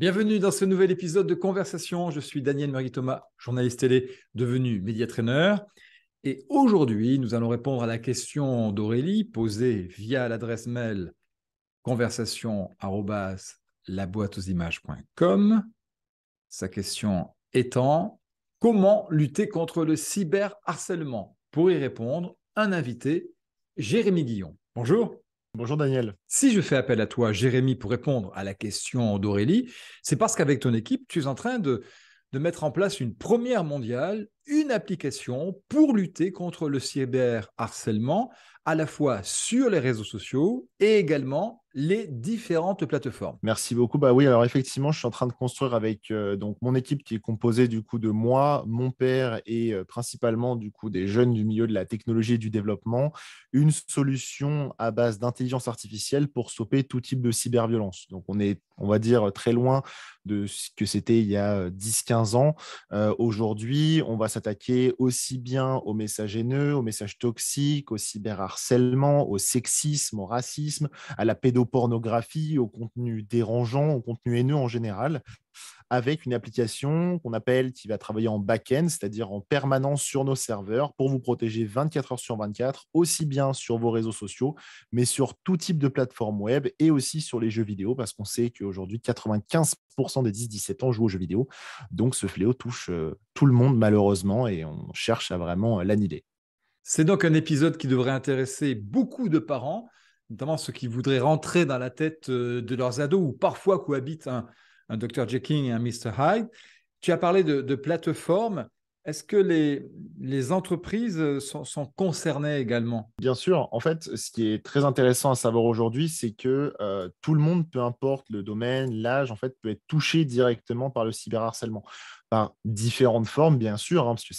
Bienvenue dans ce nouvel épisode de Conversation. Je suis Daniel Marie-Thomas, journaliste télé devenu médiatraîneur. Et aujourd'hui, nous allons répondre à la question d'Aurélie posée via l'adresse mail conversation.com. Sa question étant Comment lutter contre le cyberharcèlement Pour y répondre, un invité, Jérémy Guillon. Bonjour. Bonjour Daniel. Si je fais appel à toi, Jérémy, pour répondre à la question d'Aurélie, c'est parce qu'avec ton équipe, tu es en train de, de mettre en place une première mondiale une application pour lutter contre le cyberharcèlement, à la fois sur les réseaux sociaux et également les différentes plateformes. Merci beaucoup. Bah oui, alors effectivement, je suis en train de construire avec euh, donc mon équipe qui est composée du coup de moi, mon père et euh, principalement du coup des jeunes du milieu de la technologie et du développement, une solution à base d'intelligence artificielle pour stopper tout type de cyberviolence. Donc on est on va dire très loin de ce que c'était il y a 10-15 euh, ans. Aujourd'hui, on va attaquer aussi bien aux messages haineux, aux messages toxiques, au cyberharcèlement, au sexisme, au racisme, à la pédopornographie, au contenu dérangeant, au contenu haineux en général avec une application qu'on appelle qui va travailler en back-end, c'est-à-dire en permanence sur nos serveurs pour vous protéger 24 heures sur 24, aussi bien sur vos réseaux sociaux, mais sur tout type de plateforme web et aussi sur les jeux vidéo, parce qu'on sait qu'aujourd'hui, 95% des 10-17 ans jouent aux jeux vidéo. Donc ce fléau touche euh, tout le monde malheureusement et on cherche à vraiment euh, l'annihiler. C'est donc un épisode qui devrait intéresser beaucoup de parents, notamment ceux qui voudraient rentrer dans la tête euh, de leurs ados ou parfois cohabitent un, un Dr. Jekyll et un Mr. Hyde. Tu as parlé de, de plateformes. Est-ce que les, les entreprises sont, concernées également Bien sûr. En fait, ce qui est très intéressant à savoir aujourd'hui, c'est que euh, tout le monde, peu importe le domaine, l'âge, en fait, peut être touché directement par le cyberharcèlement, par différentes formes, bien sûr, hein, parce que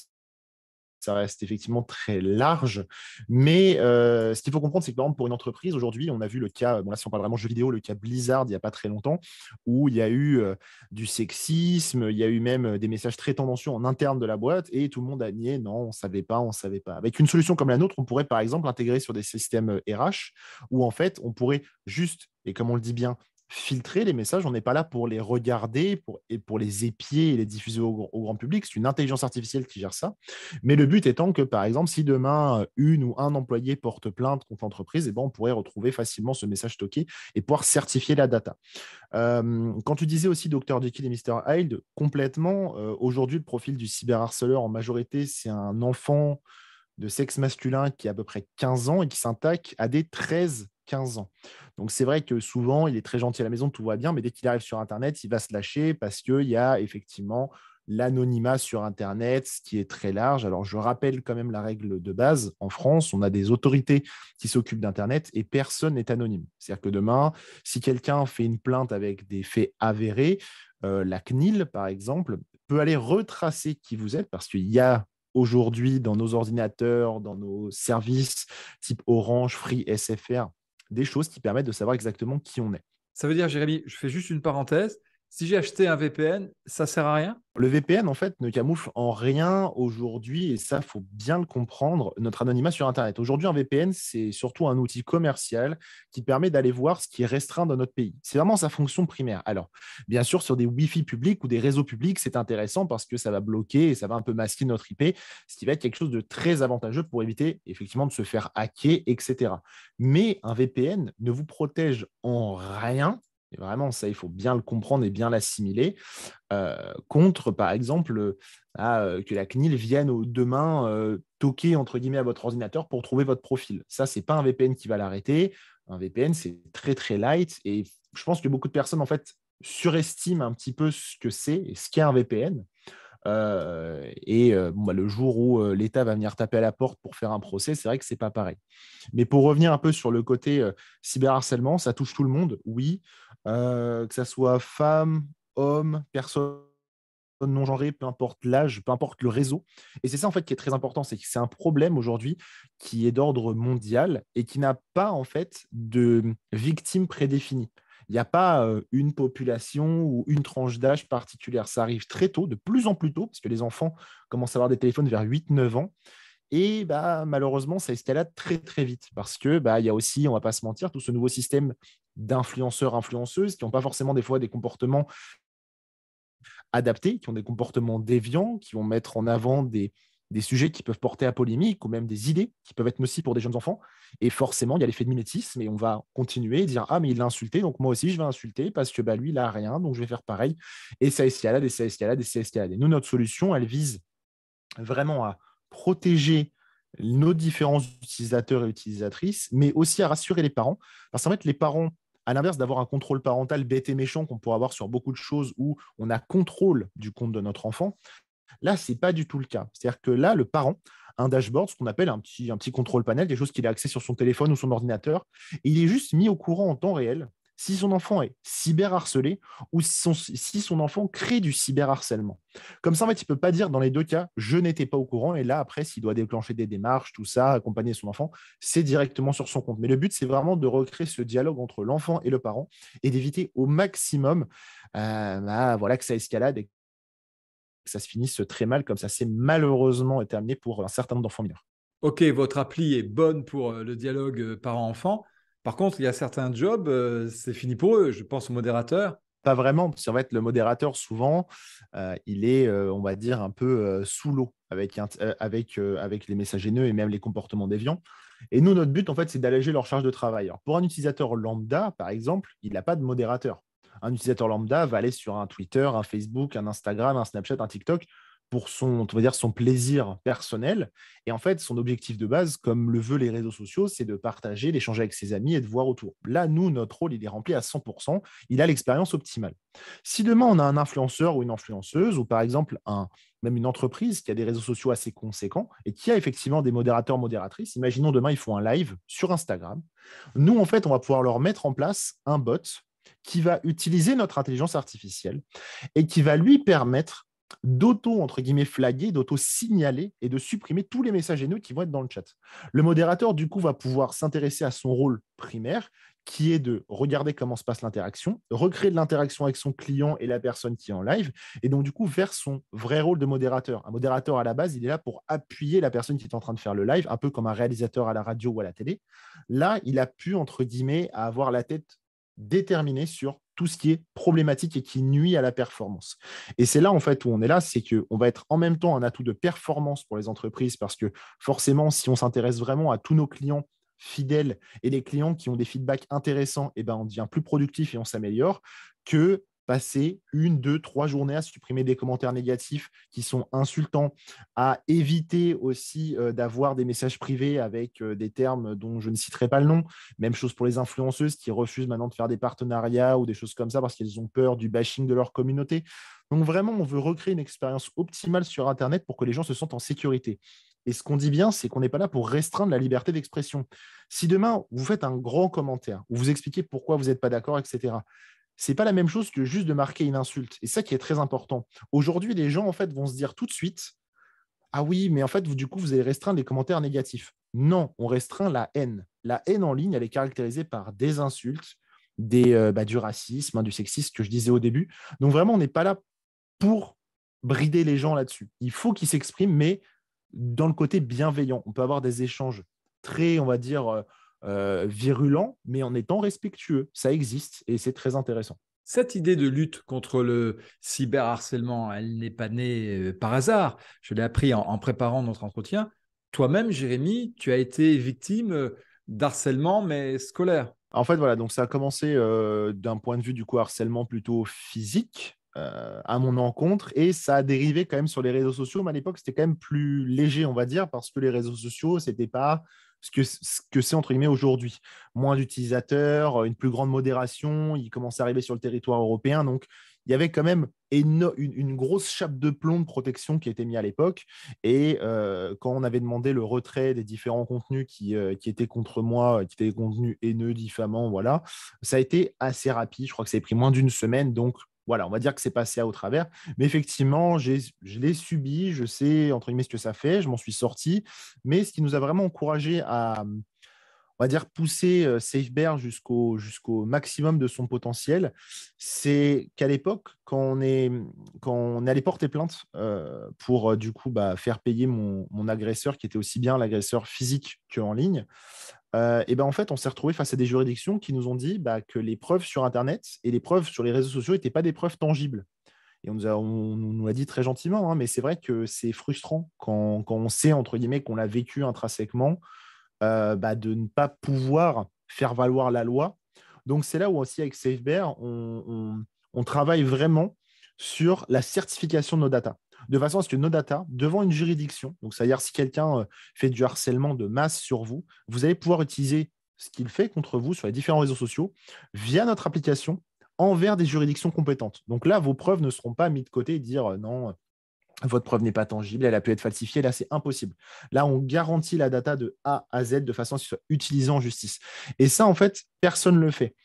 ça reste effectivement très large. Mais euh, ce qu'il faut comprendre, c'est que par exemple, pour une entreprise, aujourd'hui, on a vu le cas, bon là, si on parle vraiment jeux vidéo, le cas Blizzard, il n'y a pas très longtemps, où il y a eu euh, du sexisme, il y a eu même euh, des messages très tendancieux en interne de la boîte, et tout le monde a nié, non, on ne savait pas, on ne savait pas. Avec une solution comme la nôtre, on pourrait par exemple intégrer sur des systèmes RH, où en fait, on pourrait juste, et comme on le dit bien, filtrer les messages. On n'est pas là pour les regarder pour, et pour les épier et les diffuser au, grand public. C'est une intelligence artificielle qui gère ça. Mais le but étant que, par exemple, si demain euh, une ou un employé porte plainte contre l'entreprise, et eh ben, on pourrait retrouver facilement ce message stocké et pouvoir certifier la data. Euh, quand tu disais aussi docteur Jekyll et Mr. Hyde, complètement, euh, aujourd'hui, le profil du cyberharceleur en majorité, c'est un enfant de sexe masculin qui a à peu près 15 ans et qui s'attaque à des 13 ans. Donc c'est vrai que souvent, il est très gentil à la maison, tout va bien, mais dès qu'il arrive sur Internet, il va se lâcher parce qu'il y a effectivement l'anonymat sur Internet, ce qui est très large. Alors, je rappelle quand même la règle de base. En France, on a des autorités qui s'occupent d'Internet et personne n'est anonyme. C'est-à-dire que demain, si quelqu'un fait une plainte avec des faits avérés, euh, la CNIL, par exemple, peut aller retracer qui vous êtes parce qu'il y a aujourd'hui dans nos ordinateurs, dans nos services type Orange, Free, SFR, des choses qui permettent de savoir exactement qui on est. Ça veut dire, Jérémy, je fais juste une parenthèse, si j'ai acheté un VPN, ça sert à rien Le VPN, en fait, ne camoufle en rien aujourd'hui, et ça, faut bien le comprendre, notre anonymat sur Internet. Aujourd'hui, un VPN, c'est surtout un outil commercial qui permet d'aller voir ce qui est restreint dans notre pays. C'est vraiment sa fonction primaire. Alors, bien sûr, sur des Wi-Fi publics ou des réseaux publics, c'est intéressant parce que ça va bloquer et ça va un peu masquer notre IP, ce qui va être quelque chose de très avantageux pour éviter, effectivement, de se faire hacker, etc. Mais un VPN ne vous protège en rien vraiment, ça, il faut bien le comprendre et bien l'assimiler. Euh, contre, par exemple, euh, ah, euh, que la CNIL vienne demain toquer entre guillemets à votre ordinateur pour trouver votre profil. Ça, c'est pas un VPN qui va l'arrêter. Un VPN, c'est très très light et je pense que beaucoup de personnes en fait surestiment un petit peu ce que c'est ce qu'est un VPN. et bah, le jour où l'État va venir taper à la porte pour faire un procès, c'est vrai que c'est pas pareil. Mais pour revenir un peu sur le côté cyberharcèlement, ça touche tout le monde, oui. Euh, que ce soit femme, homme, personne non genrée, peu importe l'âge, peu importe le réseau. Et c'est ça en fait qui est très important, c'est que c'est un problème aujourd'hui qui est d'ordre mondial et qui n'a pas en fait de victime prédéfinie. Il n'y a pas euh, une population ou une tranche d'âge particulière. Ça arrive très tôt, de plus en plus tôt, parce que les enfants commencent à avoir des téléphones vers 8-9 ans. Et bah, malheureusement, ça escalade très très vite parce que bah, il y a aussi, on va pas se mentir, tout ce nouveau système d'influenceurs, influenceuses, qui n'ont pas forcément des fois des comportements adaptés, qui ont des comportements déviants, qui vont mettre en avant des, sujets qui peuvent porter à polémique ou même des idées qui peuvent être nocives pour des jeunes enfants. Et forcément, il y a l'effet de mimétisme et on va continuer et dire Ah, mais il l'a insulté, donc moi aussi je vais insulter parce que bah, lui, il n'a rien, donc je vais faire pareil. Et ça escalade, et ça escalade, et ça escalade. Et nous, notre solution, elle vise vraiment à protéger nos différents utilisateurs et utilisatrices, mais aussi à rassurer les parents. Parce qu'en fait, les parents, à l'inverse d'avoir un contrôle parental bête et méchant qu'on pourrait avoir sur beaucoup de choses où on a contrôle du compte de notre enfant, là, ce n'est pas du tout le cas. C'est-à-dire que là, le parent a un dashboard, ce qu'on appelle un petit, contrôle panel, des choses qu'il a accès sur son téléphone ou son ordinateur, il est juste mis au courant en temps réel si son enfant est cyberharcelé ou si son enfant crée du cyberharcèlement. Comme ça, en fait, il ne peut pas dire dans les deux cas, je n'étais pas au courant, et là, après, s'il doit déclencher des démarches, tout ça, accompagner son enfant, c'est directement sur son compte. Mais le but, c'est vraiment de recréer ce dialogue entre l'enfant et le parent et d'éviter au maximum euh, bah, voilà, que ça escalade et que ça se finisse très mal, comme ça s'est malheureusement terminé pour un certain nombre d'enfants mineurs. Ok, votre appli est bonne pour euh, le dialogue euh, parent-enfant. Par contre, il y a certains jobs, euh, c'est fini pour eux. Je pense au modérateur. Pas vraiment. parce va être le modérateur, souvent, euh, il est, euh, on va dire, un peu sous l'eau avec, les messages haineux et même les comportements déviants. Et nous, notre but, en fait, c'est d'alléger leur charge de travail. pour un utilisateur lambda, par exemple, il n'a pas de modérateur. Un utilisateur lambda va aller sur un Twitter, un Facebook, un Instagram, un Snapchat, un TikTok pour son, on va dire, son plaisir personnel. Et en fait, son objectif de base, comme le veulent les réseaux sociaux, c'est de partager, d'échanger avec ses amis et de voir autour. Là, nous, notre rôle, il est rempli à 100%. Il a l'expérience optimale. Si demain, on a un influenceur ou une influenceuse, ou par exemple, un, même une entreprise qui a des réseaux sociaux assez conséquents et qui a effectivement des modérateurs, modératrices, imaginons demain, ils font un live sur Instagram. Nous, en fait, on va pouvoir leur mettre en place un bot qui va utiliser notre intelligence artificielle et qui va lui permettre d'auto, entre guillemets, flaguer, d'auto-signaler et de supprimer tous les messages haineux qui vont être dans le chat. Le modérateur, du coup, va pouvoir s'intéresser à son rôle primaire, qui est de regarder comment se passe l'interaction, recréer de l'interaction avec son client et la personne qui est en live, et donc du coup vers son vrai rôle de modérateur. Un modérateur à la base, il est là pour appuyer la personne qui est en train de faire le live, un peu comme un réalisateur à la radio ou à la télé. Là, il a pu, entre guillemets, avoir la tête déterminé sur tout ce qui est problématique et qui nuit à la performance. Et c'est là en fait où on est là, c'est qu'on va être en même temps un atout de performance pour les entreprises parce que forcément, si on s'intéresse vraiment à tous nos clients fidèles et les clients qui ont des feedbacks intéressants, et eh ben, on devient plus productif et on s'améliore que passer une, deux, trois journées à supprimer des commentaires négatifs qui sont insultants, à éviter aussi euh, d'avoir des messages privés avec euh, des termes dont je ne citerai pas le nom. Même chose pour les influenceuses qui refusent maintenant de faire des partenariats ou des choses comme ça parce qu'elles ont peur du bashing de leur communauté. Donc vraiment, on veut recréer une expérience optimale sur Internet pour que les gens se sentent en sécurité. Et ce qu'on dit bien, c'est qu'on n'est pas là pour restreindre la liberté d'expression. Si demain, vous faites un grand commentaire, où vous expliquez pourquoi vous n'êtes pas d'accord, etc., c'est pas la même chose que juste de marquer une insulte. Et ça qui est très important. Aujourd'hui, les gens en fait vont se dire tout de suite ah oui, mais en fait, vous, du coup, vous allez restreindre les commentaires négatifs. Non, on restreint la haine. La haine en ligne, elle est caractérisée par des insultes, des, euh, bah, du racisme, hein, du sexisme que je disais au début. Donc vraiment, on n'est pas là pour brider les gens là-dessus. Il faut qu'ils s'expriment, mais dans le côté bienveillant. On peut avoir des échanges très, on va dire, euh, euh, virulent, mais en étant respectueux. Ça existe et c'est très intéressant. Cette idée de lutte contre le cyberharcèlement, elle n'est pas née euh, par hasard. Je l'ai appris en, préparant notre entretien. Toi-même, Jérémy, tu as été victime euh, d'harcèlement, mais scolaire. En fait, voilà, donc ça a commencé d'un point de vue du coup harcèlement plutôt physique, à mon encontre et ça a dérivé quand même sur les réseaux sociaux. Mais à l'époque, c'était quand même plus léger, on va dire, parce que les réseaux sociaux, c'était pas ce que ce que c'est entre guillemets aujourd'hui. Moins d'utilisateurs, euh, une plus grande modération, ils commencent à arriver sur le territoire européen, donc il y avait quand même une, grosse chape de plomb de protection qui a été mise à l'époque. Et euh, quand on avait demandé le retrait des différents contenus qui, euh, qui étaient contre moi, qui étaient des contenus haineux, diffamants, voilà, ça a été assez rapide. Je crois que ça a pris moins d'une semaine. Donc, voilà, on va dire que c'est passé à au travers. Mais effectivement, je l'ai subi, je sais entre guillemets ce que ça fait, je m'en suis sorti. Mais ce qui nous a vraiment encouragé à, on va dire, pousser euh, SafeBear jusqu'au maximum de son potentiel, c'est qu'à l'époque, quand, on est, quand on allait porter plainte euh, pour euh, du coup bah, faire payer mon, mon, agresseur, qui était aussi bien l'agresseur physique qu'en ligne, euh, ben, en fait, on s'est retrouvé face à des juridictions qui nous ont dit bah, que les preuves sur Internet et les preuves sur les réseaux sociaux n'étaient pas des preuves tangibles. Et on nous a, dit très gentiment, hein, mais c'est vrai que c'est frustrant quand, on sait, entre guillemets, qu'on l'a vécu intrinsèquement, euh, bah, de ne pas pouvoir faire valoir la loi. Donc c'est là où aussi avec SafeBear, on, on travaille vraiment sur la certification de nos datas de façon à ce que nos data, devant une juridiction, donc c'est-à-dire si quelqu'un euh, fait du harcèlement de masse sur vous, vous allez pouvoir utiliser ce qu'il fait contre vous sur les différents réseaux sociaux via notre application envers des juridictions compétentes. Donc là, vos preuves ne seront pas mises de côté et dire euh, non, euh, votre preuve n'est pas tangible, elle a pu être falsifiée, là c'est impossible. Là, on garantit la data de A à Z de façon à ce soit utilisé en justice. Et ça, en fait, personne ne le fait.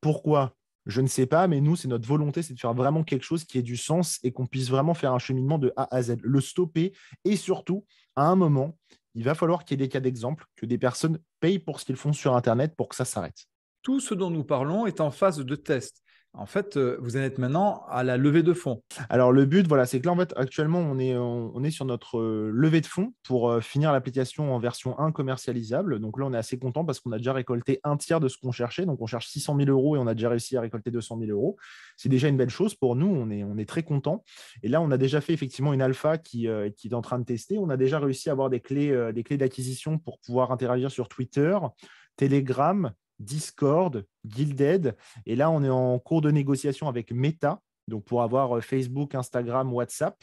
Pourquoi je ne sais pas, mais nous, c'est notre volonté, c'est de faire vraiment quelque chose qui ait du sens et qu'on puisse vraiment faire un cheminement de A à Z, le stopper. Et surtout, à un moment, il va falloir qu'il y ait des cas d'exemple, que des personnes payent pour ce qu'ils font sur Internet pour que ça s'arrête. Tout ce dont nous parlons est en phase de test en fait, euh, vous êtes maintenant à la levée de fonds. Alors, le but, voilà, c'est que là, en fait, actuellement, on est, on, est sur notre euh, levée de fonds pour euh, finir l'application en version 1 commercialisable. Donc là, on est assez content parce qu'on a déjà récolté un tiers de ce qu'on cherchait. Donc, on cherche 600 000 euros et on a déjà réussi à récolter 200 000 euros. C'est déjà une belle chose pour nous. On est, on est très content. Et là, on a déjà fait effectivement une alpha qui, qui est en train de tester. On a déjà réussi à avoir des clés, des clés d'acquisition pour pouvoir interagir sur Twitter, Telegram, Discord, Guilded. Et là, on est en cours de négociation avec Meta, donc pour avoir euh, Facebook, Instagram, WhatsApp.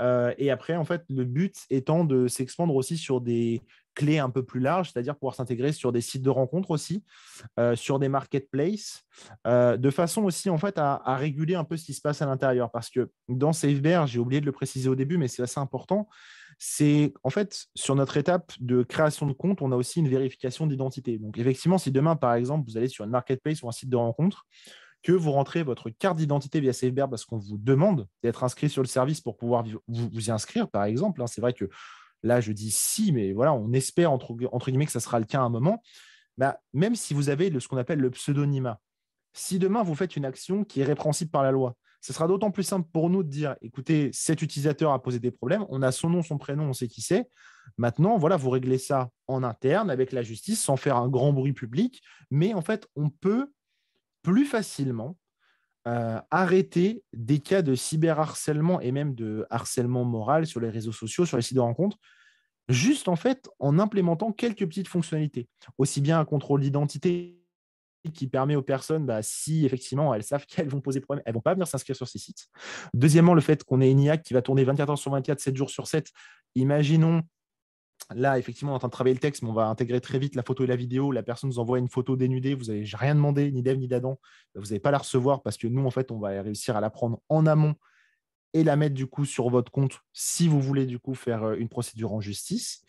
Euh, et après, en fait, le but étant de s'expandre aussi sur des clés un peu plus larges, c'est-à-dire pouvoir s'intégrer sur des sites de rencontres aussi, euh, sur des marketplaces, de façon aussi en fait à, à, réguler un peu ce qui se passe à l'intérieur. Parce que dans SafeBear, j'ai oublié de le préciser au début, mais c'est assez important, c'est en fait sur notre étape de création de compte, on a aussi une vérification d'identité. Donc effectivement, si demain, par exemple, vous allez sur une marketplace ou un site de rencontre, que vous rentrez votre carte d'identité via SafeBear parce qu'on vous demande d'être inscrit sur le service pour pouvoir vous y inscrire, par exemple. Hein, c'est vrai que là, je dis si, mais voilà, on espère entre, guillemets que ça sera le cas à un moment. Bah, même si vous avez ce qu'on appelle le pseudonymat, si demain vous faites une action qui est répréhensible par la loi, ce sera d'autant plus simple pour nous de dire, écoutez, cet utilisateur a posé des problèmes, on a son nom, son prénom, on sait qui c'est. Maintenant, voilà, vous réglez ça en interne avec la justice sans faire un grand bruit public, mais en fait, on peut plus facilement euh, arrêter des cas de cyberharcèlement et même de harcèlement moral sur les réseaux sociaux, sur les sites de rencontres, juste en fait en implémentant quelques petites fonctionnalités, aussi bien un contrôle d'identité qui permet aux personnes, bah, si effectivement elles savent qu'elles vont poser problème, elles vont pas venir s'inscrire sur ces sites. Deuxièmement, le fait qu'on ait une IA qui va tourner 24 heures sur 24, 7 jours sur 7. Imaginons, là, effectivement, on est en train de travailler le texte, mais on va intégrer très vite la photo et la vidéo. La personne nous envoie une photo dénudée, vous n'avez rien demandé, ni d'Eve ni d'Adam. Vous n'allez pas la recevoir parce que nous, en fait, on va réussir à la prendre en amont et la mettre du coup sur votre compte si vous voulez du coup faire euh, une procédure en justice.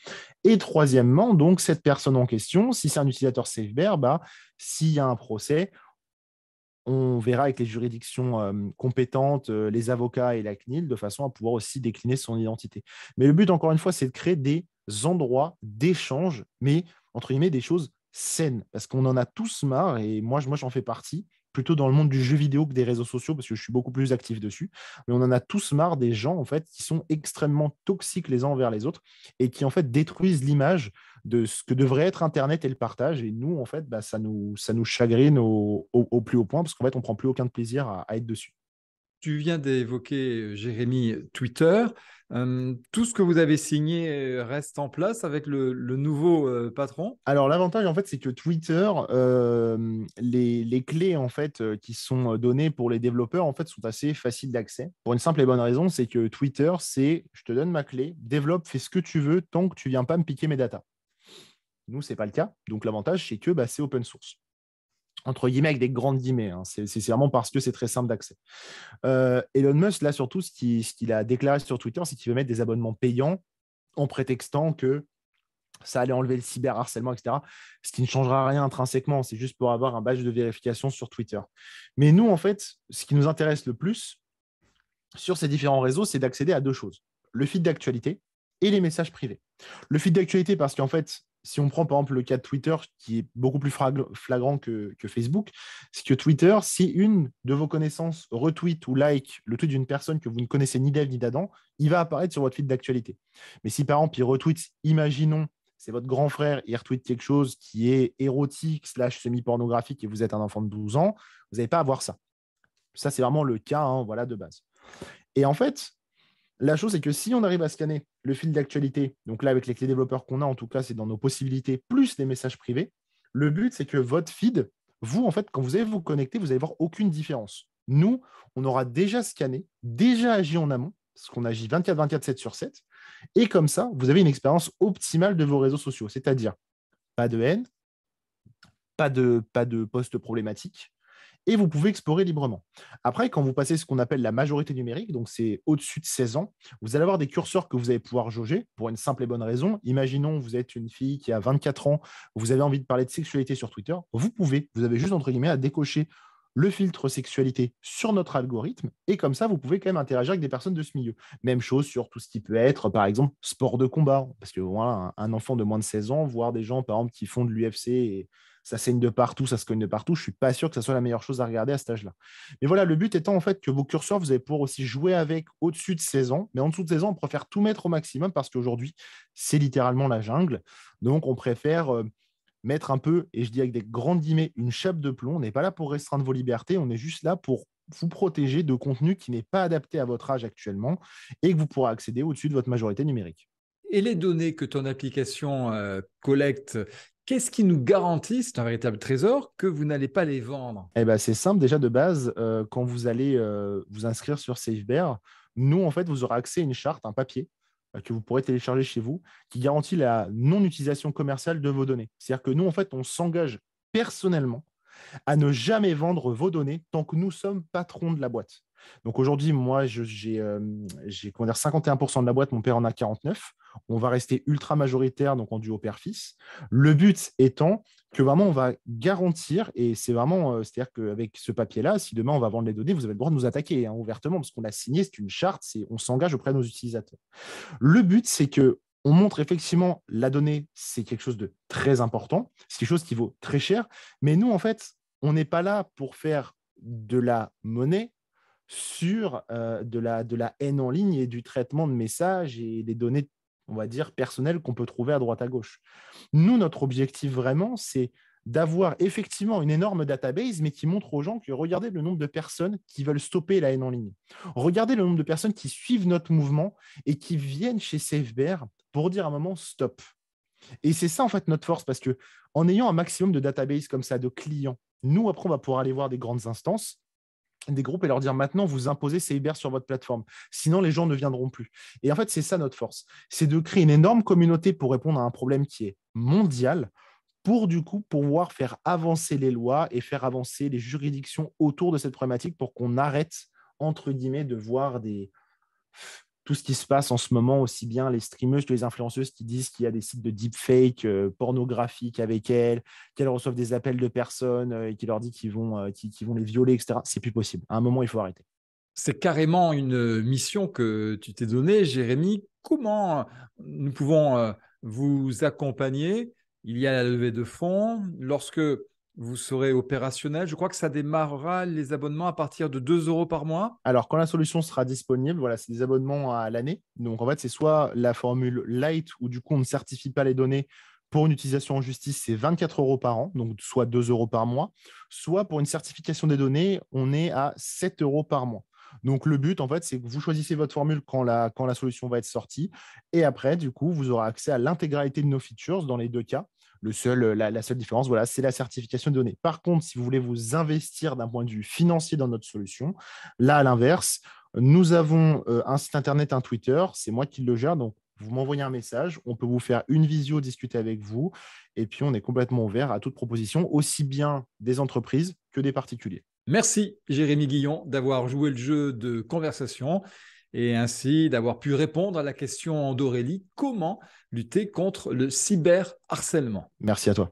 Et troisièmement, donc cette personne en question, si c'est un utilisateur SafeBer, bah, s'il y a un procès, on verra avec les juridictions euh, compétentes, euh, les avocats et la CNIL, de façon à pouvoir aussi décliner son identité. Mais le but, encore une fois, c'est de créer des endroits d'échange, mais entre guillemets, des choses saines, parce qu'on en a tous marre, et moi, moi j'en fais partie, plutôt dans le monde du jeu vidéo que des réseaux sociaux parce que je suis beaucoup plus actif dessus. Mais on en a tous marre des gens en fait qui sont extrêmement toxiques les uns envers les autres et qui en fait détruisent l'image de ce que devrait être Internet et le partage. Et nous en fait, bah, ça nous ça nous chagrine au, plus haut point parce qu'en fait on prend plus aucun plaisir à être dessus. Tu viens d'évoquer, euh, Jérémy, Twitter. tout ce que vous avez signé euh, reste en place avec le, nouveau euh, patron Alors l'avantage en fait c'est que Twitter, les, clés en fait qui sont données pour les développeurs en fait sont assez faciles d'accès. Pour une simple et bonne raison, c'est que Twitter c'est je te donne ma clé, développe, fais ce que tu veux tant que tu ne viens pas me piquer mes datas. Nous ce n'est pas le cas, donc l'avantage c'est que bah, c'est open source entre guillemets, avec des grandes guillemets. Hein. C'est vraiment parce que c'est très simple d'accès. Euh, Elon Musk, là, surtout, ce qu'il a déclaré sur Twitter, c'est qu'il veut mettre des abonnements payants en prétextant que ça allait enlever le cyberharcèlement, etc. Ce qui ne changera rien intrinsèquement, c'est juste pour avoir un badge de vérification sur Twitter. Mais nous, en fait, ce qui nous intéresse le plus sur ces différents réseaux, c'est d'accéder à deux choses. Le feed d'actualité et les messages privés. Le feed d'actualité, parce qu'en fait, si on prend par exemple le cas de Twitter, qui est beaucoup plus flagrant que, Facebook, c'est que Twitter, si une de vos connaissances retweet ou like le tweet d'une personne que vous ne connaissez ni d'elle ni d'Adam, il va apparaître sur votre feed d'actualité. Mais si par exemple il retweet, imaginons, c'est votre grand frère, il retweet quelque chose qui est érotique, slash semi-pornographique, et vous êtes un enfant de 12 ans, vous n'allez pas avoir ça. Ça, c'est vraiment le cas hein, voilà, de base. Et en fait, la chose, c'est que si on arrive à scanner le fil d'actualité, donc là, avec les clés développeurs qu'on a, en tout cas, c'est dans nos possibilités, plus les messages privés, le but, c'est que votre feed, vous, en fait, quand vous allez vous connecter, vous allez voir aucune différence. Nous, on aura déjà scanné, déjà agi en amont, parce qu'on agit 24-24, 7 sur 7. Et comme ça, vous avez une expérience optimale de vos réseaux sociaux, c'est-à-dire pas de haine, pas de, pas de post problématique, et vous pouvez explorer librement. Après, quand vous passez ce qu'on appelle la majorité numérique, donc c'est au-dessus de 16 ans, vous allez avoir des curseurs que vous allez pouvoir jauger pour une simple et bonne raison. Imaginons, vous êtes une fille qui a 24 ans, vous avez envie de parler de sexualité sur Twitter, vous pouvez, vous avez juste entre guillemets à décocher le filtre sexualité sur notre algorithme, et comme ça, vous pouvez quand même interagir avec des personnes de ce milieu. Même chose sur tout ce qui peut être, par exemple, sport de combat, parce que voilà, un enfant de moins de 16 ans, voir des gens, par exemple, qui font de l'UFC et ça saigne de partout, ça se cogne de partout, je ne suis pas sûr que ça soit la meilleure chose à regarder à cet âge-là. Mais voilà, le but étant en fait que vos curseurs, vous allez pouvoir aussi jouer avec au-dessus de 16 ans, mais en dessous de 16 ans, on préfère tout mettre au maximum parce qu'aujourd'hui, c'est littéralement la jungle. Donc, on préfère... Euh, mettre un peu, et je dis avec des grandes guillemets, une chape de plomb. On n'est pas là pour restreindre vos libertés, on est juste là pour vous protéger de contenu qui n'est pas adapté à votre âge actuellement et que vous pourrez accéder au-dessus de votre majorité numérique. Et les données que ton application euh, collecte, Qu'est-ce qui nous garantit, c'est un véritable trésor, que vous n'allez pas les vendre et eh ben, C'est simple, déjà de base, euh, quand vous allez euh, vous inscrire sur SafeBear, nous, en fait, vous aurez accès à une charte, un papier, euh, que vous pourrez télécharger chez vous, qui garantit la non-utilisation commerciale de vos données. C'est-à-dire que nous, en fait, on s'engage personnellement à ne jamais vendre vos données tant que nous sommes patrons de la boîte. Donc aujourd'hui, moi, j'ai 51% euh, de la boîte, mon père en a 49%. On va rester ultra majoritaire, donc en duo père-fils. Le but étant que vraiment, on va garantir, et c'est vraiment, euh, c'est-à-dire qu'avec ce papier-là, si demain on va vendre les données, vous avez le droit de nous attaquer hein, ouvertement, parce qu'on a signé, c'est une charte, on s'engage auprès de nos utilisateurs. Le but, c'est que on montre effectivement la donnée, c'est quelque chose de très important, c'est quelque chose qui vaut très cher, mais nous, en fait, on n'est pas là pour faire de la monnaie, sur euh, de, la, haine en ligne et du traitement de messages et des données, on va dire, personnelles qu'on peut trouver à droite à gauche. Nous, notre objectif vraiment, c'est d'avoir effectivement une énorme database, mais qui montre aux gens que regardez le nombre de personnes qui veulent stopper la haine en ligne. Regardez le nombre de personnes qui suivent notre mouvement et qui viennent chez SafeBear pour dire à un moment stop. Et c'est ça en fait notre force, parce que en ayant un maximum de database comme ça, de clients, nous après on va pouvoir aller voir des grandes instances des groupes et leur dire maintenant vous imposez Cyber sur votre plateforme. Sinon, les gens ne viendront plus. Et en fait, c'est ça notre force. C'est de créer une énorme communauté pour répondre à un problème qui est mondial pour du coup pouvoir faire avancer les lois et faire avancer les juridictions autour de cette problématique pour qu'on arrête, entre guillemets, de voir des, tout ce qui se passe en ce moment, aussi bien les streameuses que les influenceuses qui disent qu'il y a des sites de deepfake euh, pornographiques avec elles, qu'elles reçoivent des appels de personnes euh, et qui leur disent qu'ils vont, euh, vont les violer, etc. C'est plus possible. À un moment, il faut arrêter. C'est carrément une mission que tu t'es donnée, Jérémy. Comment nous pouvons vous accompagner Il y a la levée de fonds. Lorsque vous serez opérationnel. Je crois que ça démarrera les abonnements à partir de 2 euros par mois. Alors, quand la solution sera disponible, voilà, c'est des abonnements à l'année. Donc, en fait, c'est soit la formule light où du coup, on ne certifie pas les données pour une utilisation en justice, c'est 24 euros par an, donc soit 2 euros par mois, soit pour une certification des données, on est à 7 euros par mois. Donc le but, en fait, c'est que vous choisissez votre formule quand la, quand la solution va être sortie. Et après, du coup, vous aurez accès à l'intégralité de nos features dans les deux cas. Le seul, euh, la, seule différence, voilà, c'est la certification de données. Par contre, si vous voulez vous investir d'un point de vue financier dans notre solution, là, à l'inverse, nous avons euh, un site internet, un Twitter, c'est moi qui le gère, donc vous m'envoyez un message, on peut vous faire une visio, discuter avec vous, et puis on est complètement ouvert à toute proposition, aussi bien des entreprises que des particuliers. Merci Jérémy Guillon d'avoir joué le jeu de conversation et ainsi d'avoir pu répondre à la question d'Aurélie, comment lutter contre le cyberharcèlement Merci à toi.